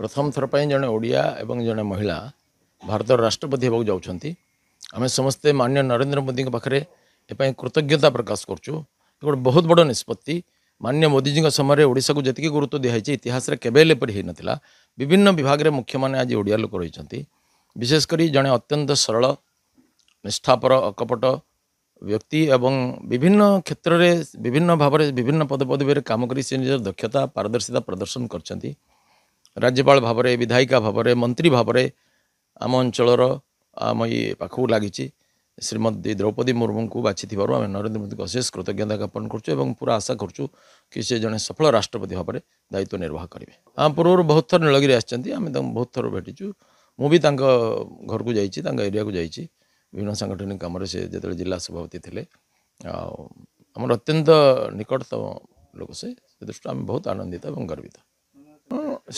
ପ୍ରଥମ ଥର ପାଇଁ ଜଣେ ଓଡ଼ିଆ ଏବଂ ଜଣେ ମହିଳା ଭାରତର ରାଷ୍ଟ୍ରପତି ହେବାକୁ ଯାଉଛନ୍ତି ଆମେ ସମସ୍ତେ ମାନ୍ୟ ନରେନ୍ଦ୍ର ମୋଦିଙ୍କ ପାଖରେ ଏପାଇଁ କୃତଜ୍ଞତା ପ୍ରକାଶ କରୁଛୁ ଗୋଟେ ବହୁତ ବଡ଼ ନିଷ୍ପତ୍ତି ମାନ୍ୟ ମୋଦିଜୀଙ୍କ ସମୟରେ ଓଡ଼ିଶାକୁ ଯେତିକି ଗୁରୁତ୍ୱ ଦିଆହେଇଛି ଇତିହାସରେ କେବେ ହେଲେ ଏପରି ହୋଇନଥିଲା ବିଭିନ୍ନ ବିଭାଗରେ ମୁଖ୍ୟମାନେ ଆଜି ଓଡ଼ିଆ ଲୋକ ରହିଛନ୍ତି ବିଶେଷ କରି ଜଣେ ଅତ୍ୟନ୍ତ ସରଳ ନିଷ୍ଠାପର ଅକପଟ ବ୍ୟକ୍ତି ଏବଂ ବିଭିନ୍ନ କ୍ଷେତ୍ରରେ ବିଭିନ୍ନ ଭାବରେ ବିଭିନ୍ନ ପଦପଦବୀରେ କାମ କରି ସେ ନିଜର ଦକ୍ଷତା ପାରଦର୍ଶିତା ପ୍ରଦର୍ଶନ କରିଛନ୍ତି ରାଜ୍ୟପାଳ ଭାବରେ ବିଧାୟିକା ଭାବରେ ମନ୍ତ୍ରୀ ଭାବରେ ଆମ ଅଞ୍ଚଳର ଆମ ଇଏ ପାଖକୁ ଲାଗିଛି ଶ୍ରୀମତୀ ଦ୍ରୌପଦୀ ମୁର୍ମୁଙ୍କୁ ବାଛିଥିବାରୁ ଆମେ ନରେନ୍ଦ୍ର ମୋଦିଙ୍କୁ ଅଶେଷ କୃତଜ୍ଞତା ଜ୍ଞାପନ କରୁଛୁ ଏବଂ ପୁରା ଆଶା କରୁଛୁ କି ସେ ଜଣେ ସଫଳ ରାଷ୍ଟ୍ରପତି ଭାବରେ ଦାୟିତ୍ୱ ନିର୍ବାହ କରିବେ ଆମ ପୂର୍ବରୁ ବହୁତ ଥର ନୀଳଗିରି ଆସିଛନ୍ତି ଆମେ ତାଙ୍କୁ ବହୁତ ଥର ଭେଟିଛୁ ମୁଁ ବି ତାଙ୍କ ଘରକୁ ଯାଇଛି ତାଙ୍କ ଏରିଆକୁ ଯାଇଛି ବିଭିନ୍ନ ସାଂଗଠନିକ କାମରେ ସେ ଯେତେବେଳେ ଜିଲ୍ଲା ସଭାପତି ଥିଲେ ଆଉ ଆମର ଅତ୍ୟନ୍ତ ନିକଟତମ ଲୋକ ସେ ସେ ଦୃଷ୍ଟିରୁ ଆମେ ବହୁତ ଆନନ୍ଦିତ ଏବଂ ଗର୍ବିତ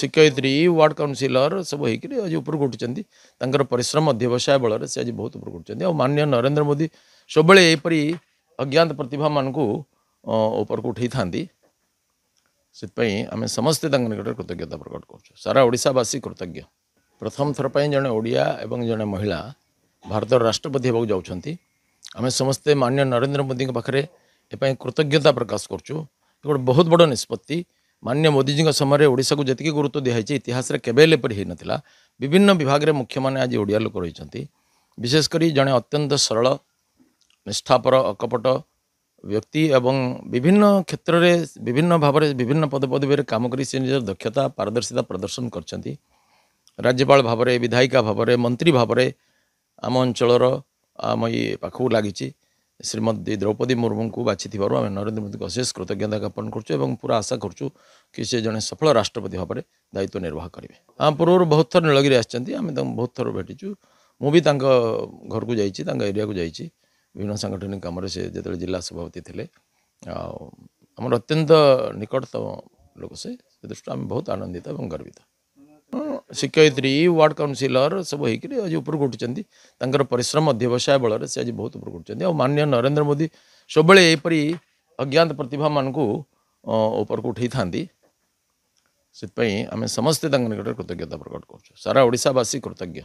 शिक्षयित्री वार्ड काउनसिलर सब होकर आज उपरक उठुचर पिश्रम अध्यवसाय बल से आज बहुत उपरक उठुचार और माननीय नरेन्द्र मोदी सब अज्ञात प्रतिभा मानक उठे था आम समस्ते निकट कृतज्ञता प्रकट कर सारा ओडावासी कृतज्ञ प्रथम थरपाई जड़े ओडिया और जड़े महिला भारत राष्ट्रपति हो जाए समस्ते माननीय नरेन्द्र मोदी पाखे कृतज्ञता प्रकाश कर गोटे बहुत बड़ निष्पत्ति ମାନ୍ୟ ମୋଦିଜୀଙ୍କ ସମୟରେ ଓଡ଼ିଶାକୁ ଯେତିକି ଗୁରୁତ୍ୱ ଦିଆହେଇଛି ଇତିହାସରେ କେବେ ହେଲେ ଏପରି ହୋଇନଥିଲା ବିଭିନ୍ନ ବିଭାଗରେ ମୁଖ୍ୟମାନେ ଆଜି ଓଡ଼ିଆ ଲୋକ ରହିଛନ୍ତି ବିଶେଷ କରି ଜଣେ ଅତ୍ୟନ୍ତ ସରଳ ନିଷ୍ଠାପର ଅକପଟ ବ୍ୟକ୍ତି ଏବଂ ବିଭିନ୍ନ କ୍ଷେତ୍ରରେ ବିଭିନ୍ନ ଭାବରେ ବିଭିନ୍ନ ପଦପଦବୀରେ କାମ କରି ସେ ନିଜର ଦକ୍ଷତା ପାରଦର୍ଶିତା ପ୍ରଦର୍ଶନ କରିଛନ୍ତି ରାଜ୍ୟପାଳ ଭାବରେ ବିଧାୟିକା ଭାବରେ ମନ୍ତ୍ରୀ ଭାବରେ ଆମ ଅଞ୍ଚଳର ଆମ ଇଏ ପାଖକୁ ଲାଗିଛି শ্রীমতী দ্রৌপদী মুর্মুঙ্কু বাছিথিবারু আমি নরেন্দ্র মোদীকে অশেষ কৃতজ্ঞতা জ্ঞাপন করছু এবং পুরা আশা করছু কি সে জনে সফল রাষ্ট্রপতি ভাবে দায়িত্ব নির্বাহ করবে আম পূর্বর বহুত থর নীলগিরি আসছেন আমি তাঁর বহুত থর ভেটিছু মু বি তাঁর ঘরকু যাইছি তাঁর এরিয়াকু যাইছি বিভিন্ন সাংগঠনিক কামরে সে যেত জেলা সভাপতি লে আমার অত্যন্ত নিকটতম লোক সে সে দৃষ্টি আমি বহুত আনন্দিত এবং গর্বিত ଶିକ୍ଷୟିତ୍ରୀ ୱାର୍ଡ଼ କାଉନସିଲର ସବୁ ହେଇକରି ଆଜି ଉପରକୁ ଉଠୁଛନ୍ତି ତାଙ୍କର ପରିଶ୍ରମ ଅଧ୍ୟବସାୟ ବଳରେ ସେ ଆଜି ବହୁତ ଉପରକୁ ଉଠୁଛନ୍ତି ଆଉ ମାନ୍ୟ ନରେନ୍ଦ୍ର ମୋଦି ସବୁବେଳେ ଏହିପରି ଅଜ୍ଞାତ ପ୍ରତିଭାମାନଙ୍କୁ ଉପରକୁ ଉଠାଇଥାନ୍ତି ସେଥିପାଇଁ ଆମେ ସମସ୍ତେ ତାଙ୍କ ନିକଟରେ କୃତଜ୍ଞତା ପ୍ରକଟ କରୁଛୁ ସାରା ଓଡ଼ିଶାବାସୀ କୃତଜ୍ଞ